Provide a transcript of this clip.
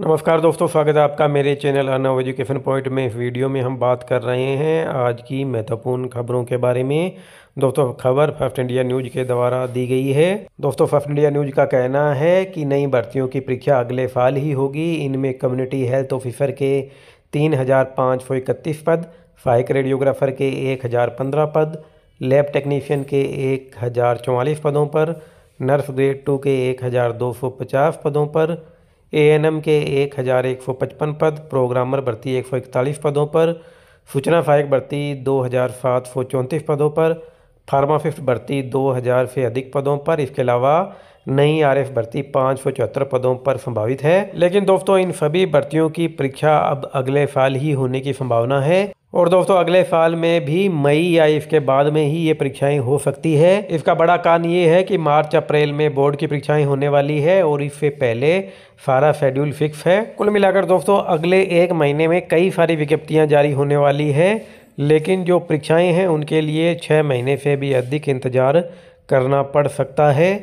नमस्कार दोस्तों स्वागत है आपका मेरे चैनल अनव एजुकेशन पॉइंट में इस वीडियो में हम बात कर रहे हैं आज की महत्वपूर्ण खबरों के बारे में दोस्तों खबर फर्स्ट इंडिया न्यूज के द्वारा दी गई है दोस्तों फर्स्ट इंडिया न्यूज का कहना है कि नई भर्तियों की परीक्षा अगले साल ही होगी इनमें कम्युनिटी हेल्थ ऑफिसर के तीन हज़ार पाँच सौ इकतीस पद सहायक रेडियोग्राफर के एक हज़ार पंद्रह पद लैब टेक्नीशियन के एक हज़ार चौवालीस पदों पर नर्स ग्रेड टू के एक हज़ार दो सौ पचास पदों पर ए एन एम के एक हज़ार एक सौ पचपन पद प्रोग्रामर भर्ती एक सौ इकतालीस पदों पर सूचना सहायक भर्ती दो हज़ार सात सौ चौंतीस पदों पर फार्माफिफ्ट भर्ती दो हज़ार से अधिक पदों पर इसके अलावा नई आर एफ भर्ती पाँच सौ चौहत्तर पदों पर संभावित है लेकिन दोस्तों इन सभी भर्तियों की परीक्षा अब अगले साल ही होने की संभावना है और दोस्तों अगले साल में भी मई या इसके बाद में ही ये परीक्षाएं हो सकती है इसका बड़ा कारण ये है कि मार्च अप्रैल में बोर्ड की परीक्षाएं होने वाली है और इससे पहले सारा शेड्यूल फिक्स है कुल मिलाकर दोस्तों अगले एक महीने में कई सारी विज्ञप्तियां जारी होने वाली है लेकिन जो परीक्षाएं हैं उनके लिए छः महीने से भी अधिक इंतज़ार करना पड़ सकता है